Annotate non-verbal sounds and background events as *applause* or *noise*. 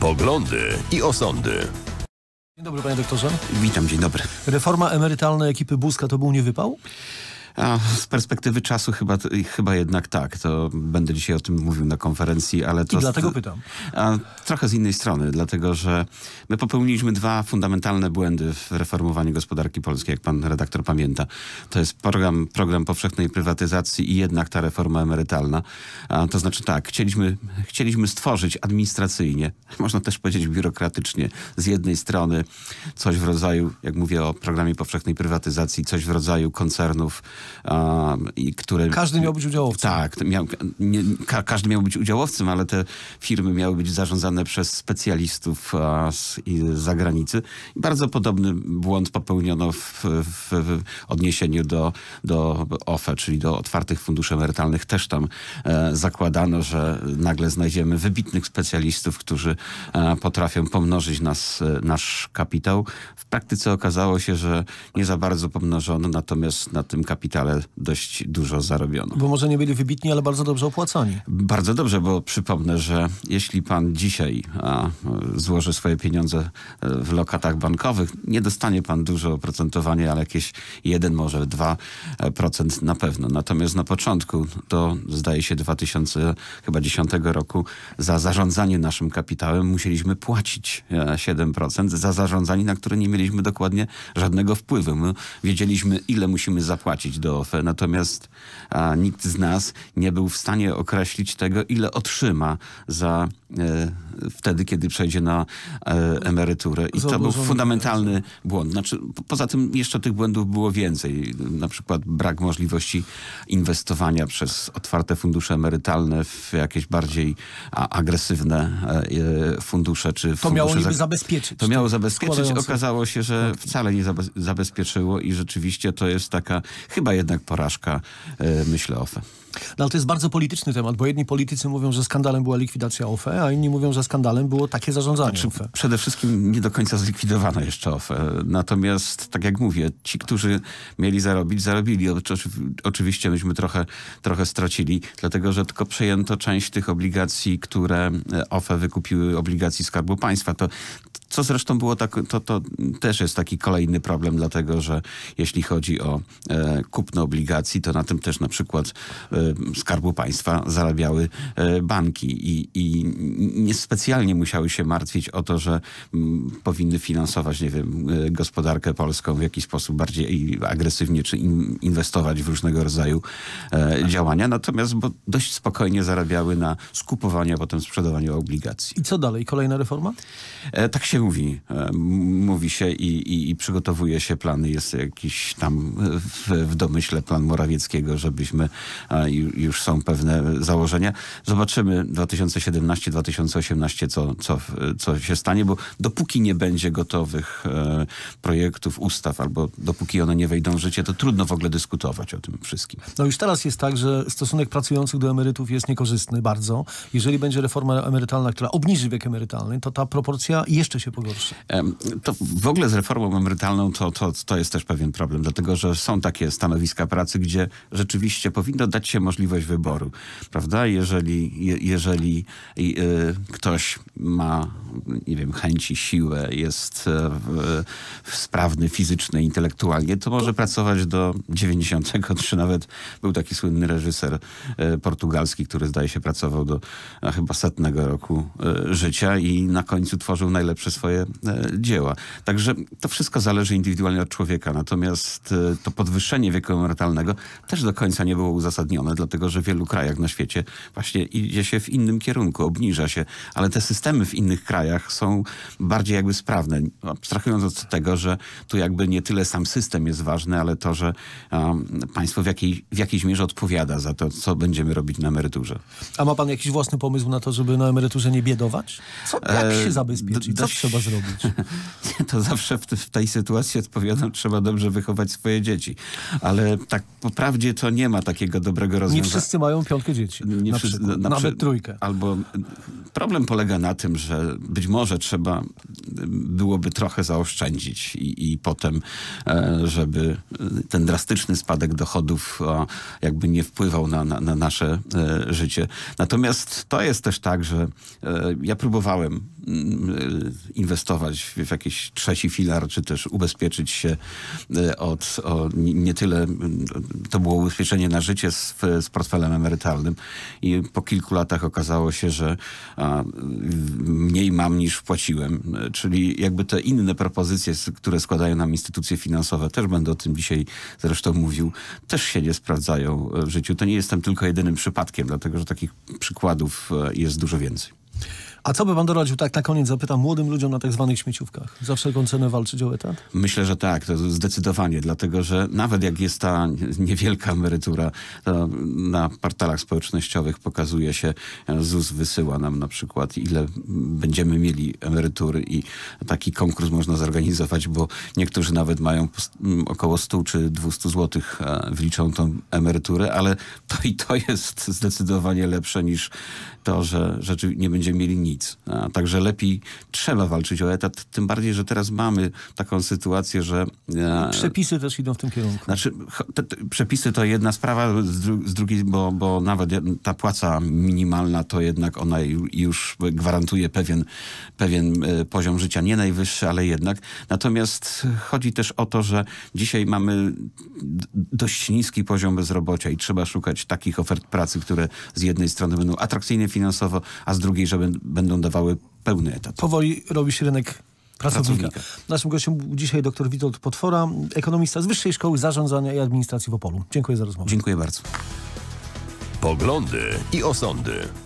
poglądy i osądy. Dzień dobry, panie doktorze. Witam, dzień dobry. Reforma emerytalna ekipy Buzka to był niewypał? A z perspektywy czasu chyba, chyba jednak tak. To będę dzisiaj o tym mówił na konferencji, ale to... I dlatego pytam. A, trochę z innej strony, dlatego że my popełniliśmy dwa fundamentalne błędy w reformowaniu gospodarki polskiej, jak pan redaktor pamięta. To jest program, program powszechnej prywatyzacji i jednak ta reforma emerytalna. A, to znaczy tak, chcieliśmy, chcieliśmy stworzyć administracyjnie, można też powiedzieć biurokratycznie, z jednej strony coś w rodzaju, jak mówię o programie powszechnej prywatyzacji, coś w rodzaju koncernów i które... Każdy miał być udziałowcem. Tak, miał, nie, ka każdy miał być udziałowcem, ale te firmy miały być zarządzane przez specjalistów z zagranicy. Bardzo podobny błąd popełniono w, w, w odniesieniu do, do OFE, czyli do otwartych funduszy emerytalnych. Też tam e, zakładano, że nagle znajdziemy wybitnych specjalistów, którzy e, potrafią pomnożyć nas, e, nasz kapitał. W praktyce okazało się, że nie za bardzo pomnożono, natomiast na tym kapitał ale dość dużo zarobiono. Bo może nie byli wybitni, ale bardzo dobrze opłacani. Bardzo dobrze, bo przypomnę, że jeśli pan dzisiaj a, złoży swoje pieniądze e, w lokatach bankowych, nie dostanie pan dużo oprocentowania, ale jakieś 1, może 2% e, na pewno. Natomiast na początku, to zdaje się 2010 roku, za zarządzanie naszym kapitałem musieliśmy płacić 7% e, za zarządzanie, na które nie mieliśmy dokładnie żadnego wpływu. My wiedzieliśmy, ile musimy zapłacić do OFE, natomiast a, nikt z nas nie był w stanie określić tego, ile otrzyma za E, wtedy, kiedy przejdzie na e, emeryturę. I to był fundamentalny błąd. Znaczy, poza tym jeszcze tych błędów było więcej. Na przykład brak możliwości inwestowania przez otwarte fundusze emerytalne w jakieś bardziej agresywne e, fundusze. czy fundusze To miało niby zabezpieczyć. To miało tak? zabezpieczyć. Okazało się, że tak. wcale nie zabezpieczyło i rzeczywiście to jest taka chyba jednak porażka, myślę, OFE. No ale to jest bardzo polityczny temat, bo jedni politycy mówią, że skandalem była likwidacja OFE, a inni mówią, że skandalem było takie zarządzanie znaczy, OFE. Przede wszystkim nie do końca zlikwidowano jeszcze OFE. Natomiast, tak jak mówię, ci, którzy mieli zarobić, zarobili. Oczywiście myśmy trochę, trochę stracili, dlatego że tylko przejęto część tych obligacji, które OFE e wykupiły, obligacji Skarbu Państwa. To, co zresztą było tak, to, to też jest taki kolejny problem, dlatego że jeśli chodzi o e, kupno obligacji, to na tym też na przykład e, Skarbu Państwa zarabiały e, banki i, i niespecjalnie musiały się martwić o to, że powinny finansować, nie wiem, e, gospodarkę polską w jakiś sposób bardziej agresywnie, czy inwestować w różnego rodzaju e, działania. Natomiast bo dość spokojnie zarabiały na skupowaniu, a potem sprzedawaniu obligacji. I co dalej? Kolejna reforma? tak się mówi. mówi się i, i, i przygotowuje się plany. Jest jakiś tam w, w domyśle plan Morawieckiego, żebyśmy już są pewne założenia. Zobaczymy 2017-2018, co, co, co się stanie, bo dopóki nie będzie gotowych e, projektów, ustaw, albo dopóki one nie wejdą w życie, to trudno w ogóle dyskutować o tym wszystkim. No już teraz jest tak, że stosunek pracujących do emerytów jest niekorzystny bardzo. Jeżeli będzie reforma emerytalna, która obniży wiek emerytalny, to ta proporcja jeszcze się pogorszy. To w ogóle z reformą emerytalną to, to, to jest też pewien problem, dlatego że są takie stanowiska pracy, gdzie rzeczywiście powinno dać się możliwość wyboru, prawda? Jeżeli, jeżeli e, ktoś ma, nie wiem, chęci, siłę, jest e, sprawny fizycznie, intelektualnie, to może pracować do 93. Nawet był taki słynny reżyser e, portugalski, który zdaje się pracował do chyba setnego roku życia i na końcu tworzył najlepsze swoje dzieła. Także to wszystko zależy indywidualnie od człowieka, natomiast to podwyższenie wieku emerytalnego też do końca nie było uzasadnione dlatego że w wielu krajach na świecie właśnie idzie się w innym kierunku, obniża się, ale te systemy w innych krajach są bardziej jakby sprawne. No, abstrahując od tego, że tu jakby nie tyle sam system jest ważny, ale to, że um, państwo w, jakiej, w jakiejś mierze odpowiada za to, co będziemy robić na emeryturze. A ma pan jakiś własny pomysł na to, żeby na emeryturze nie biedować? Co, jak e, się zabezpieczyć? Co trzeba zrobić? *laughs* to zawsze w, w tej sytuacji odpowiadam, trzeba dobrze wychować swoje dzieci. Ale tak po prawdzie to nie ma takiego dobrego tego rozwiązania. Nie wszyscy mają piątkę dzieci. Nie na wszyscy, przykład, na, nawet przy... trójkę. Albo y, problem polega na tym, że być może trzeba y, byłoby trochę zaoszczędzić i, i potem, e, żeby y, ten drastyczny spadek dochodów jakby nie wpływał na, na, na nasze e, życie. Natomiast to jest też tak, że e, ja próbowałem mm, inwestować w jakiś trzeci filar, czy też ubezpieczyć się od, o, nie tyle, mm, to było ubezpieczenie na życie z E, z portfelem emerytalnym i po kilku latach okazało się, że mniej mam niż wpłaciłem. E, czyli jakby te inne propozycje, które składają nam instytucje finansowe, też będę o tym dzisiaj zresztą mówił, też się nie sprawdzają e, w życiu. To nie jestem tylko jedynym przypadkiem, dlatego że takich przykładów jest dużo więcej. A co by pan doradził, tak na koniec zapytam, młodym ludziom na tak zwanych śmieciówkach? Za wszelką cenę walczyć o etat? Myślę, że tak, to zdecydowanie, dlatego że nawet jak jest ta niewielka emerytura, to na portalach społecznościowych pokazuje się, ZUS wysyła nam na przykład, ile będziemy mieli emerytury i taki konkurs można zorganizować, bo niektórzy nawet mają około 100 czy 200 zł e, wliczą tą emeryturę, ale to i to jest zdecydowanie lepsze niż to, że rzeczywiście nie będziemy mieli nic nic. A także lepiej trzeba walczyć o etat, tym bardziej, że teraz mamy taką sytuację, że... E, przepisy też idą w tym kierunku. Znaczy, te, te, przepisy to jedna sprawa, z, dru z drugiej, bo, bo nawet ta płaca minimalna to jednak ona już gwarantuje pewien, pewien e, poziom życia, nie najwyższy, ale jednak. Natomiast chodzi też o to, że dzisiaj mamy dość niski poziom bezrobocia i trzeba szukać takich ofert pracy, które z jednej strony będą atrakcyjne finansowo, a z drugiej, że będą będą dawały pełny etat. Powoli robi się rynek pracownika. pracownika. Naszym gościem dzisiaj dr Witold Potwora, ekonomista z Wyższej Szkoły Zarządzania i Administracji w Opolu. Dziękuję za rozmowę. Dziękuję bardzo. Poglądy i osądy.